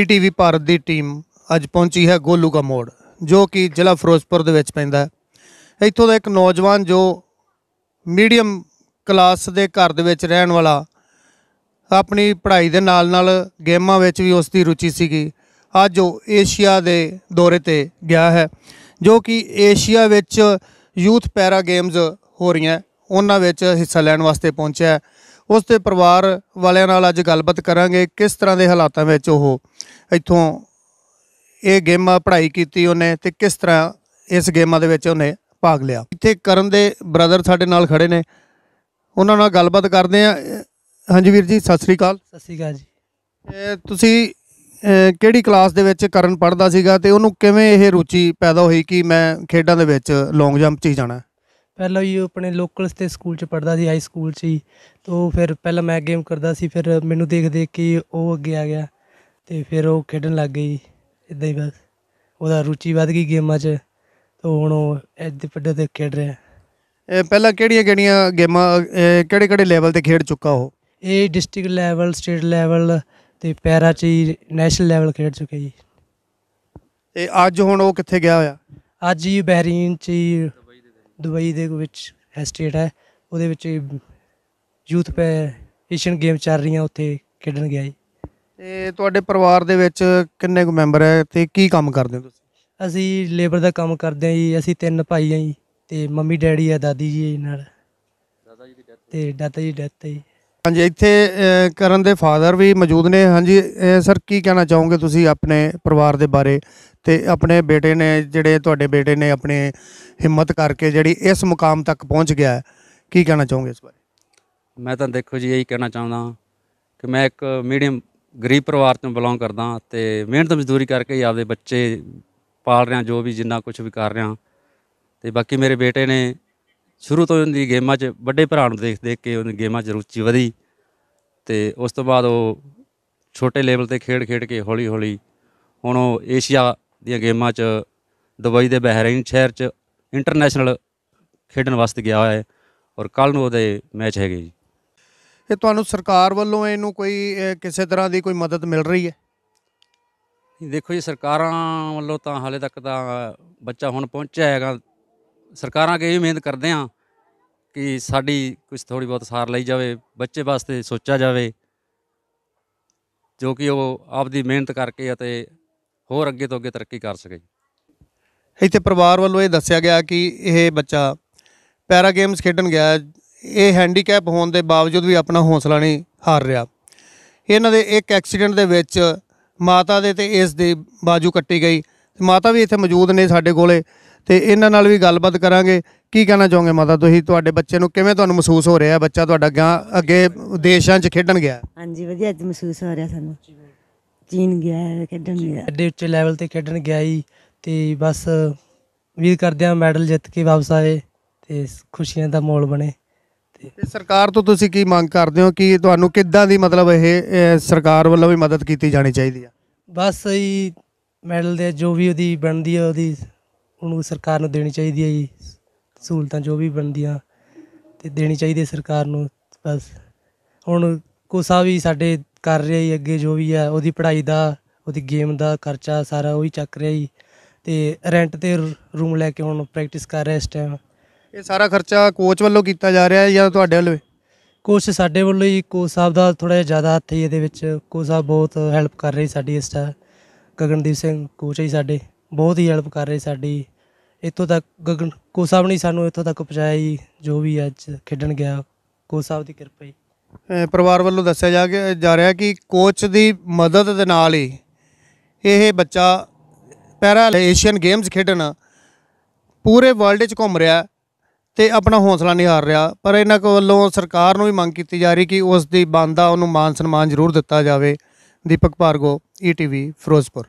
ETV Bharat ਦੀ team ਅੱਜ ਪਹੁੰਚੀ ਹੈ ਗੋਲੂ ਕਾ ਮੋੜ ਜੋ ਕਿ ਜ਼ਿਲ੍ਹਾ ਫਿਰੋਜ਼ਪੁਰ ਦੇ ਵਿੱਚ ਪੈਂਦਾ ਹੈ ਇੱਥੋਂ ਦਾ ਇੱਕ ਨੌਜਵਾਨ ਜੋ ਮੀਡੀਅਮ ਕਲਾਸ ਦੇ ਘਰ ਦੇ ਵਿੱਚ ਰਹਿਣ ਵਾਲਾ ਆਪਣੀ ਪੜ੍ਹਾਈ ਦੇ ਨਾਲ ਨਾਲ ਗੇਮਾਂ ਵਿੱਚ ਵੀ ਉਸ ਦੀ ਰੁਚੀ ਸੀਗੀ ਅੱਜ ਉਹ ਏਸ਼ੀਆ ਦੇ ਦੌਰੇ ਤੇ ਗਿਆ ਹੈ ਜੋ ਕਿ ਏਸ਼ੀਆ ਵਿੱਚ ਯੂਥ ਪੈਰਾ ਗੇਮਜ਼ ਹੋ ਰਹੀਆਂ ਉਹਨਾਂ ਵਿੱਚ ਹਿੱਸਾ ਲੈਣ ਵਾਸਤੇ ਪਹੁੰਚਿਆ ਉਸ ਦੇ ਪਰਿਵਾਰ ਵਾਲਿਆਂ ਨਾਲ ਅੱਜ ਗੱਲਬਾਤ ਕਰਾਂਗੇ ਕਿਸ ਤਰ੍ਹਾਂ ਦੇ ਹਾਲਾਤਾਂ ਵਿੱਚ ਉਹ ਇੱਥੋਂ ਇਹ ਗੇਮਾਂ ਪੜ੍ਹਾਈ ਕੀਤੀ ਉਹਨੇ ਤੇ ਕਿਸ ਤਰ੍ਹਾਂ ਇਸ ਗੇਮਾਂ ਦੇ ਵਿੱਚ ਉਹਨੇ ਭਾਗ ਲਿਆ ਇੱਥੇ ਕਰਨ ਦੇ ਬ੍ਰਦਰ ਸਾਡੇ ਨਾਲ ਖੜੇ ਨੇ ਉਹਨਾਂ ਨਾਲ ਗੱਲਬਾਤ ਕਰਦੇ ਆ ਹਾਂਜੀ ਵੀਰ ਜੀ ਸਤਿ ਸ੍ਰੀ ਅਕਾਲ ਸਤਿ ਸ੍ਰੀ ਅਕਾਲ ਜੀ ਤੁਸੀਂ ਕਿਹੜੀ ਕਲਾਸ ਦੇ ਵਿੱਚ ਕਰਨ ਪੜਦਾ ਸੀਗਾ ਤੇ ਉਹਨੂੰ ਕਿਵੇਂ ਇਹ ਰੁਚੀ ਪੈਦਾ ਹੋਈ ਕਿ ਮੈਂ ਖੇਡਾਂ ਦੇ ਵਿੱਚ ਲੌਂਗ ਜੰਪ 'ਚ ਹੀ ਜਾਣਾ ਪਹਿਲਾਂ ਹੀ ਆਪਣੇ ਲੋਕਲ ਤੇ ਸਕੂਲ 'ਚ ਪੜਦਾ ਸੀ ਹਾਈ ਸਕੂਲ 'ਚ ਹੀ ਤੋ ਫਿਰ ਪਹਿਲਾਂ ਮੈਂ ਗੇਮ ਕਰਦਾ ਸੀ ਫਿਰ ਮੈਨੂੰ ਦੇਖ ਦੇਖ ਕੇ ਉਹ ਅੱਗੇ ਆ ਗਿਆ ਤੇ ਫਿਰ ਉਹ ਖੇਡਣ ਲੱਗ ਗਈ ਇਦਾਂ ਹੀ ਬਸ ਉਹਦਾ ਰੁਚੀ ਵੱਧ ਗਈ ਗੇਮਾਂ 'ਚ ਤੋ ਹੁਣ ਉਹ ਐਡੇ ਪੱਡੇ ਤੇ ਖੇਡ ਰਿਹਾ ਇਹ ਪਹਿਲਾਂ ਕਿਹੜੀਆਂ ਕਿਹੜੀਆਂ ਗੇਮਾਂ ਕਿਹੜੇ ਕਿਹੜੇ ਲੈਵਲ ਤੇ ਖੇਡ ਚੁੱਕਾ ਉਹ ਇਹ ਡਿਸਟ੍ਰਿਕਟ ਲੈਵਲ ਸਟੇਟ ਲੈਵਲ ਤੇ ਪੈਰਾ 'ਚ ਨੈਸ਼ਨਲ ਲੈਵਲ ਖੇਡ ਚੁੱਕਿਆ ਜੀ ਤੇ ਅੱਜ ਹੁਣ ਉਹ ਕਿੱਥੇ ਗਿਆ ਹੋਇਆ ਅੱਜ ਹੀ ਬਹਿਰੀਨ 'ਚ ਦੁਬਈ ਦੇ ਵਿੱਚ ਸਟੇਟ ਹੈ ਉਹਦੇ ਵਿੱਚ ਯੂਥ ਪੈ ਏਸ਼ੀਅਨ ਗੇਮ ਚੱਲ ਰਹੀਆਂ ਉੱਥੇ ਖੇਡਣ ਗਿਆ ਜੀ ਤੇ ਤੁਹਾਡੇ ਪਰਿਵਾਰ ਦੇ ਵਿੱਚ ਕਿੰਨੇ ਕੁ ਮੈਂਬਰ ਹੈ ਤੇ ਕੀ ਕੰਮ ਕਰਦੇ ਹੋ ਤੁਸੀਂ ਅਸੀਂ ਲੇਬਰ ਦਾ ਕੰਮ ਕਰਦੇ ਹਾਂ ਜੀ ਅਸੀਂ ਤਿੰਨ ਭਾਈ ਹਾਂ ਜੀ ਤੇ ਮੰਮੀ ਡੈਡੀ ਆ ਦਾਦੀ ਜੀ ਨਾਲ ਦਾਦਾ ਜੀ ਦੀ ਡੈਥ ਤੇ ਦਾਦਾ ਜੀ ਡੈਥ ਹੈ ਜੀ ਹਾਂਜੀ ਇੱਥੇ ਕਰਨ ਦੇ ਫਾਦਰ ਵੀ ਮੌਜੂਦ ਨੇ ਹਾਂਜੀ ਸਰ ਕੀ ਕਹਿਣਾ ਚਾਹੋਗੇ ਤੁਸੀਂ ਆਪਣੇ ਪਰਿਵਾਰ ਦੇ ਬਾਰੇ ਤੇ ਆਪਣੇ ਬੇਟੇ ਨੇ ਜਿਹੜੇ ਤੁਹਾਡੇ ਬੇਟੇ ਨੇ ਆਪਣੇ ਹਿੰਮਤ ਕਰਕੇ ਜਿਹੜੀ ਇਸ ਮੁਕਾਮ ਤੱਕ ਪਹੁੰਚ ਗਿਆ ਕੀ ਕਹਿਣਾ ਚਾਹੋਗੇ ਇਸ ਬਾਰੇ ਮੈਂ ਤਾਂ ਦੇਖੋ ਜੀ ਇਹੀ ਕਹਿਣਾ ਚਾਹੁੰਦਾ ਕਿ ਮੈਂ ਇੱਕ ਮੀਡੀਅਮ ਗਰੀਬ ਪਰਿਵਾਰ ਤੋਂ ਬਿਲੋਂਗ ਕਰਦਾ ਤੇ ਮਿਹਨਤ ਮਜ਼ਦੂਰੀ ਕਰਕੇ ਹੀ ਆਪਦੇ ਬੱਚੇ ਪਾਲ ਰਿਹਾ ਜੋ ਵੀ ਜਿੰਨਾ ਕੁਝ ਵੀ ਕਰ ਰਿਹਾ ਤੇ ਬਾਕੀ ਮੇਰੇ ਬੇਟੇ ਨੇ ਸ਼ੁਰੂ ਤੋਂ ਉਹਦੀ ਗੇਮਾਂ 'ਚ ਵੱਡੇ ਭਰਾ ਨੂੰ ਦੇਖ ਦੇਖ ਕੇ ਉਹਦੀ ਗੇਮਾਂ 'ਚ ਰੁਚੀ ਵਧੀ ਤੇ ਉਸ ਤੋਂ ਬਾਅਦ ਉਹ ਛੋਟੇ ਲੈਵਲ ਤੇ ਖੇਡ ਖੇਡ ਕੇ ਹੌਲੀ ਹੌਲੀ ਹੁਣ ਉਹ ਏਸ਼ੀਆ ਦੀਆਂ ਗੇਮਾਂ 'ਚ ਦੁਬਈ ਦੇ ਬਹਿਰੈਨ ਸ਼ਹਿਰ 'ਚ ਇੰਟਰਨੈਸ਼ਨਲ ਖੇਡਣ ਵਾਸਤੇ ਗਿਆ ਹੋਇਆ ਹੈ ਔਰ ਕੱਲ ਨੂੰ ਉਹਦੇ ਮੈਚ ਹੈਗੇ ਜੀ ਇਹ ਤੁਹਾਨੂੰ ਸਰਕਾਰ ਵੱਲੋਂ ਇਹਨੂੰ ਕੋਈ ਕਿਸੇ ਤਰ੍ਹਾਂ ਦੀ ਕੋਈ ਮਦਦ ਮਿਲ ਰਹੀ ਹੈ ਦੇਖੋ ਜੀ ਸਰਕਾਰਾਂ ਵੱਲੋਂ ਤਾਂ ਹਾਲੇ ਤੱਕ ਤਾਂ ਬੱਚਾ ਹੁਣ ਪਹੁੰਚਿਆ ਹੈਗਾ ਸਰਕਾਰਾਂ ਅੱਗੇ ਇਹ ਮਿਹਨਤ ਕਰਦੇ ਆ ਕਿ ਸਾਡੀ ਕੁਝ ਥੋੜੀ ਬਹੁਤ ਸਾਰ ਲਈ ਜਾਵੇ ਬੱਚੇ ਵਾਸਤੇ ਸੋਚਿਆ ਜਾਵੇ ਜੋ ਕਿ ਉਹ ਆਪਦੀ ਮਿਹਨਤ ਕਰਕੇ ਅਤੇ ਹੋਰ ਅੱਗੇ ਤੋਂ ਅੱਗੇ ਤਰੱਕੀ ਕਰ ਸਕੇ ਇੱਥੇ ਪਰਿਵਾਰ ਵੱਲੋਂ ਇਹ ਦੱਸਿਆ ਗਿਆ ਕਿ ਇਹ ਬੱਚਾ ਪੈਰਾ ਗੇਮਸ ਖੇਡਣ ਗਿਆ ਇਹ ਹੈਂਡੀਕੈਪ ਹੋਣ ਦੇ ਬਾਵਜੂਦ ਵੀ ਆਪਣਾ ਹੌਸਲਾ ਨਹੀਂ ਹਾਰ ਰਿਹਾ ਇਹਨਾਂ ਦੇ ਇੱਕ ਐਕਸੀਡੈਂਟ ਦੇ ਵਿੱਚ ਮਾਤਾ ਦੇ ਤੇ ਇਸ ਦੀ ਬਾਜੂ ਕੱਟੀ ਗਈ ਮਾਤਾ ਵੀ ਇੱਥੇ ਮੌਜੂਦ ਨੇ ਸਾਡੇ ਕੋਲੇ ਤੇ ਇਹਨਾਂ ਨਾਲ ਵੀ ਗੱਲਬਾਤ ਕਰਾਂਗੇ ਕੀ ਕਹਿਣਾ ਚਾਹੋਗੇ ਮਾਤਾ ਤੁਸੀਂ ਤੁਹਾਡੇ ਬੱਚੇ ਨੂੰ ਕਿਵੇਂ ਤੁਹਾਨੂੰ ਮਹਿਸੂਸ ਹੋ ਰਿਹਾ ਬੱਚਾ ਤੁਹਾਡਾ ਗਾਂ- ਅੱਗੇ ਦੇਸ਼ਾਂ 'ਚ ਖੇਡਣ ਗਿਆ ਹਾਂਜੀ ਵਧੀਆ ਅੱਜ ਮਹਿਸੂਸ ਹੋ ਰਿਹਾ ਸਾਨੂੰ ਚੀਨ ਗਿਆ ਹੈ, ਖੇਡਣ ਗਿਆ ਐਡੇ ਉੱਚੇ ਲੈਵਲ ਤੇ ਖੇਡਣ ਗਿਆ ਹੀ ਤੇ ਬਸ ਵੀਰ ਕਰਦੇ ਆ ਮੈਡਲ ਜਿੱਤ ਕੇ ਵਾਪਸ ਆਏ ਤੇ ਖੁਸ਼ੀਆਂ ਦਾ ਮੋਲ ਬਣੇ ਤੇ ਸਰਕਾਰ ਤੋਂ ਤੁਸੀਂ ਕੀ ਮੰਗ ਕਰਦੇ ਹੋ ਕਿ ਤੁਹਾਨੂੰ ਕਿੱਦਾਂ ਦੀ ਮਤਲਬ ਇਹ ਇਹ ਸਰਕਾਰ ਵੱਲੋਂ ਵੀ ਮਦਦ ਕੀਤੀ ਜਾਣੀ ਚਾਹੀਦੀ ਆ ਬਸ ਹੀ ਮੈਡਲ ਦੇ ਜੋ ਵੀ ਉਹਦੀ ਬਣਦੀ ਆ ਉਹਦੀ ਉਹਨੂੰ ਸਰਕਾਰ ਨੂੰ ਦੇਣੀ ਚਾਹੀਦੀ ਹੈ ਜੀ ਸਹੂਲਤਾਂ ਜੋ ਵੀ ਬਣਦੀਆਂ ਤੇ ਦੇਣੀ ਚਾਹੀਦੀ ਹੈ ਸਰਕਾਰ ਨੂੰ ਬਸ ਹੁਣ ਕੋਸਾ ਵੀ ਸਾਡੇ ਕਰ ਰਿਹਾ ਹੀ ਅੱਗੇ ਜੋ ਵੀ ਹੈ ਉਹਦੀ ਪੜ੍ਹਾਈ ਦਾ ਉਹਦੀ ਗੇਮ ਦਾ ਖਰਚਾ ਸਾਰਾ ਉਹੀ ਚੱਕ ਰਿਹਾ ਜੀ ਤੇ ਰੈਂਟ ਤੇ ਰੂਮ ਲੈ ਕੇ ਹੁਣ ਪ੍ਰੈਕਟਿਸ ਕਰ ਰਿਹਾ ਇਸ ਟਾਈਮ ਇਹ ਸਾਰਾ ਖਰਚਾ ਕੋਚ ਵੱਲੋਂ ਕੀਤਾ ਜਾ ਰਿਹਾ ਹੈ ਜਾਂ ਤੁਹਾਡੇ ਵੱਲੋਂ ਕੋਚ ਸਾਡੇ ਵੱਲੋਂ ਹੀ ਕੋਚ ਸਾਹਿਬ ਦਾ ਥੋੜਾ ਜਿਹਾ ਜ਼ਿਆਦਾ ਹੱਥ ਹੈ ਇਹਦੇ ਵਿੱਚ ਕੋਚ ਸਾਹਿਬ ਬਹੁਤ ਹੈਲਪ ਕਰ ਰਹੇ ਸਾਡੀ ਇਸ ਟਾਈਮ ਗਗਨਦੀਪ ਸਿੰਘ ਕੋਚ ਹੈ ਸਾਡੇ ਬਹੁਤ ਹੀ ਹੈਲਪ ਕਰ ਰਹੇ ਸਾਡੀ ਇੱਥੋਂ ਤੱਕ ਗਗਨ ਕੋ ਸਾਹਿਬ ਨੇ ਸਾਨੂੰ ਇੱਥੋਂ ਤੱਕ ਪਹੁੰਚਾਇਆ ਜੀ ਜੋ ਵੀ ਅੱਜ ਖੇਡਣ ਗਿਆ ਕੋ ਸਾਹਿਬ ਦੀ ਕਿਰਪਾ ਹੀ ਪਰਿਵਾਰ ਵੱਲੋਂ ਦੱਸਿਆ ਜਾ ਕੇ ਜਾ ਰਿਹਾ ਕਿ ਕੋਚ ਦੀ ਮਦਦ ਦੇ ਨਾਲ ਹੀ ਇਹ ਬੱਚਾ ਪੈਰਾ ਏਸ਼ੀਅਨ ਗੇਮਸ ਖੇਡਣ ਪੂਰੇ ਵਰਲਡ ਵਿੱਚ ਘੁੰਮ ਰਿਹਾ ਤੇ ਆਪਣਾ ਹੌਸਲਾ ਨਹੀਂ ਹਾਰ ਰਿਹਾ ਪਰ ਇਹਨਾਂ ਕੋਲੋਂ ਸਰਕਾਰ ਨੂੰ ਵੀ ਮੰਗ ਕੀਤੀ ਜਾ ਰਹੀ ਕਿ ਉਸ ਦੀ ਬੰਦਾ ਉਹਨੂੰ ਮਾਨ ਸਨਮਾਨ ਜ਼ਰੂਰ ਦਿੱਤਾ ਜਾਵੇ ਦੀਪਕ ਭਾਰਗੋ ਈਟੀਵੀ e ਫਿਰੋਜ਼ਪੁਰ